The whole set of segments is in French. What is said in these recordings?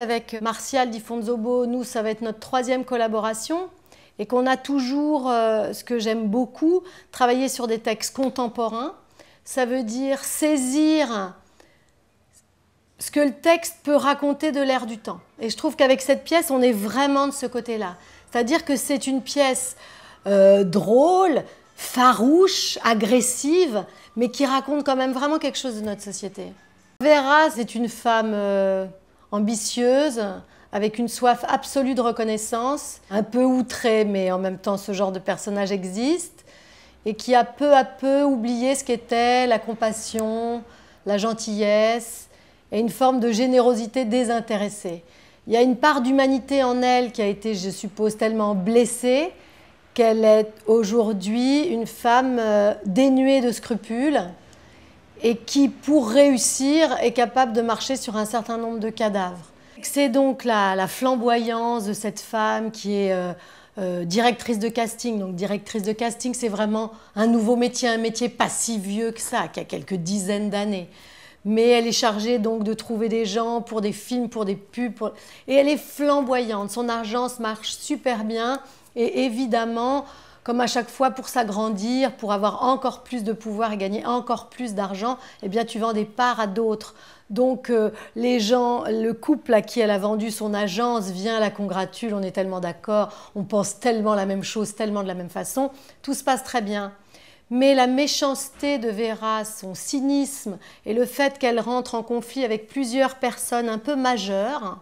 Avec Martial Di Fonzobo, nous, ça va être notre troisième collaboration et qu'on a toujours, euh, ce que j'aime beaucoup, travailler sur des textes contemporains. Ça veut dire saisir ce que le texte peut raconter de l'ère du temps. Et je trouve qu'avec cette pièce, on est vraiment de ce côté-là. C'est-à-dire que c'est une pièce euh, drôle, farouche, agressive, mais qui raconte quand même vraiment quelque chose de notre société. Vera, c'est une femme... Euh, ambitieuse, avec une soif absolue de reconnaissance, un peu outrée, mais en même temps ce genre de personnage existe, et qui a peu à peu oublié ce qu'était la compassion, la gentillesse, et une forme de générosité désintéressée. Il y a une part d'humanité en elle qui a été, je suppose, tellement blessée qu'elle est aujourd'hui une femme euh, dénuée de scrupules, et qui, pour réussir, est capable de marcher sur un certain nombre de cadavres. C'est donc la, flamboyance de cette femme qui est euh, euh, directrice de casting. Donc directrice de casting, c'est vraiment un nouveau métier, un métier pas si vieux que ça, qui a quelques dizaines d'années. Mais elle est chargée donc de trouver des gens pour des films, pour des pubs. Et elle est flamboyante. Son argent se marche super bien. Et évidemment, comme à chaque fois pour s'agrandir, pour avoir encore plus de pouvoir et gagner encore plus d'argent, eh bien tu vends des parts à d'autres. Donc euh, les gens, le couple à qui elle a vendu son agence vient la congratule, on est tellement d'accord, on pense tellement la même chose, tellement de la même façon, tout se passe très bien. Mais la méchanceté de Vera, son cynisme et le fait qu'elle rentre en conflit avec plusieurs personnes un peu majeures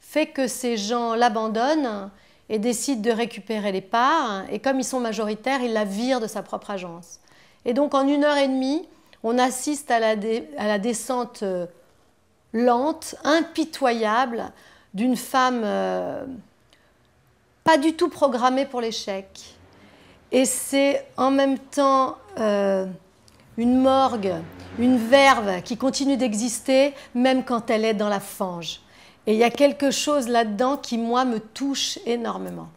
fait que ces gens l'abandonnent et décide de récupérer les parts. Hein, et comme ils sont majoritaires, il la vire de sa propre agence. Et donc en une heure et demie, on assiste à la, descente euh, lente, impitoyable, d'une femme euh, pas du tout programmée pour l'échec. Et c'est en même temps euh, une morgue, une verve qui continue d'exister même quand elle est dans la fange. Et il y a quelque chose là-dedans qui, moi, me touche énormément.